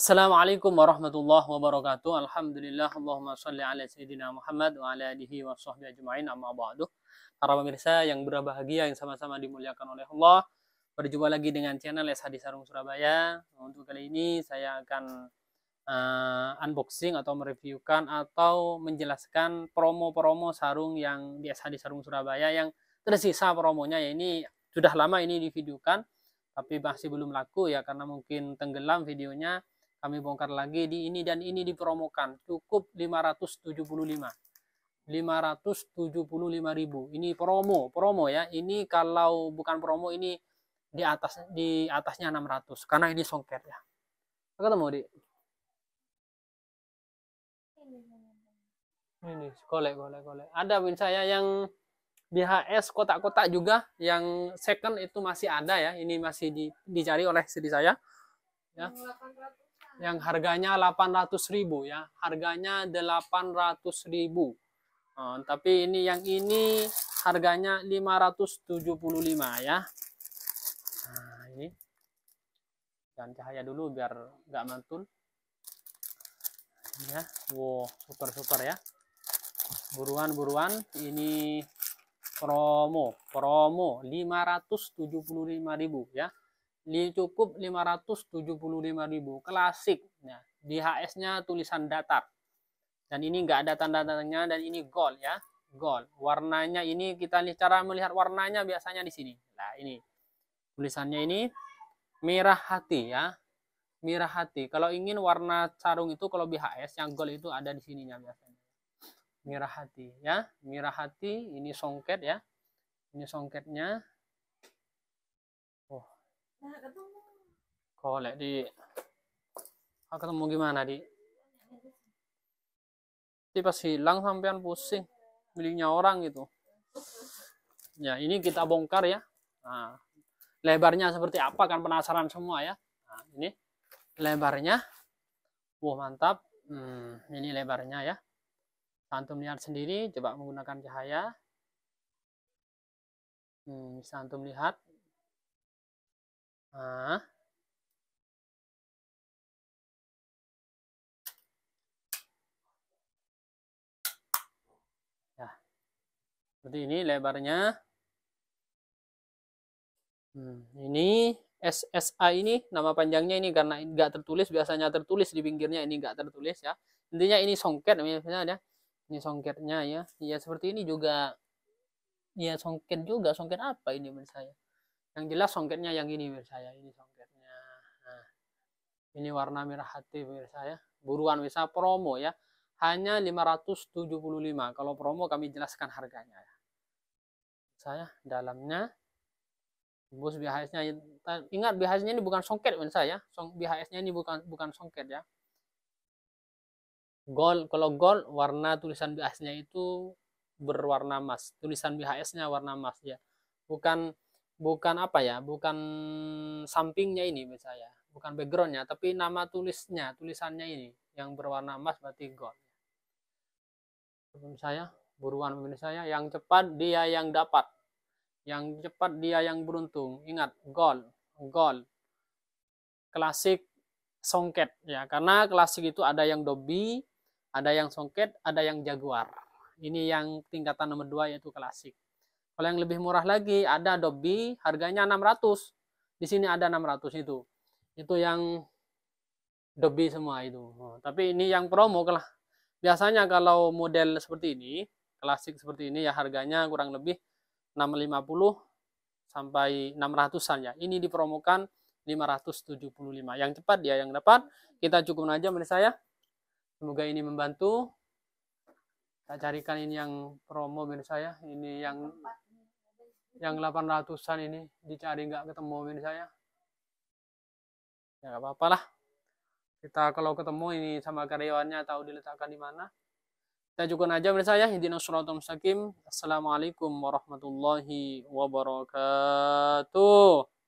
Assalamualaikum warahmatullahi wabarakatuh. Alhamdulillah, Allahumma salli ala Sayyidina Muhammad wa ala alihi wa sahbihi ajma'in amma ba'du. Para pemirsa yang berbahagia yang sama-sama dimuliakan oleh Allah, berjumpa lagi dengan channel Les Hadis Sarung Surabaya. Untuk kali ini saya akan uh, unboxing atau mereviewkan atau menjelaskan promo-promo sarung yang di Les Hadis Sarung Surabaya yang tersisa promonya ya ini sudah lama ini divideokan tapi masih belum laku ya karena mungkin tenggelam videonya kami bongkar lagi di ini dan ini dipromokan. Cukup 575. ribu Ini promo, promo ya. Ini kalau bukan promo ini di atas di atasnya 600 karena ini songket ya. Ketemu di ini golek golek golek ada win saya yang BHS kotak-kotak juga yang second itu masih ada ya ini masih di, dicari oleh sedih saya ya yang harganya 800.000 ya harganya 800.000 ribu. Oh, tapi ini yang ini harganya 575 ya nah, ini dan cahaya dulu biar nggak mantul ya wow super super ya buruan buruan ini promo promo 575.000 ya cukup 575.000 klasik ya. di HS-nya tulisan datar dan ini enggak ada tanda-tandanya dan ini gold ya gold warnanya ini kita cara melihat warnanya biasanya di sini nah ini tulisannya ini merah hati ya merah hati kalau ingin warna sarung itu kalau di HS yang gold itu ada di sininya biasanya merah hati ya merah hati ini songket ya ini songketnya kolek di Aku ketemu gimana di di pas hilang sampean pusing miliknya orang gitu ya ini kita bongkar ya nah, lebarnya seperti apa kan penasaran semua ya nah, ini lebarnya wah mantap hmm, ini lebarnya ya santum lihat sendiri coba menggunakan cahaya hmm, santum lihat ah, Ya. Seperti ini lebarnya. Hmm, ini SSA ini nama panjangnya ini karena nggak tertulis biasanya tertulis di pinggirnya ini nggak tertulis ya intinya ini songket misalnya ada ini songketnya ya ya seperti ini juga ya songket juga songket apa ini menurut saya yang jelas songketnya yang ini pemirsa ya ini songketnya nah, ini warna merah hati pemirsa ya buruan bisa promo ya hanya 575 kalau promo kami jelaskan harganya ya. saya dalamnya bus BHS-nya ingat BHS-nya ini bukan songket pemirsa ya BHS-nya ini bukan bukan songket ya gold kalau gold warna tulisan BHS-nya itu berwarna emas tulisan BHS-nya warna emas ya bukan bukan apa ya bukan sampingnya ini misalnya bukan backgroundnya tapi nama tulisnya tulisannya ini yang berwarna emas berarti gold pemimpin saya buruan menurut saya yang cepat dia yang dapat yang cepat dia yang beruntung ingat gold gold klasik songket ya karena klasik itu ada yang dobi ada yang songket ada yang jaguar ini yang tingkatan nomor dua yaitu klasik kalau yang lebih murah lagi ada Adobe harganya 600. Di sini ada 600 itu. Itu yang Adobe semua itu. Oh, tapi ini yang promo lah. Biasanya kalau model seperti ini, klasik seperti ini ya harganya kurang lebih 650 sampai 600-an ya. Ini dipromokan 575. Yang cepat dia yang dapat. Kita cukup aja menurut saya. Semoga ini membantu. Kita carikan ini yang promo menurut saya. Ini yang yang 800-an ini dicari nggak ketemu ini saya ya nggak apa-apa lah kita kalau ketemu ini sama karyawannya tahu diletakkan di mana kita cukup aja ini saya hidina suratul mustaqim assalamualaikum warahmatullahi wabarakatuh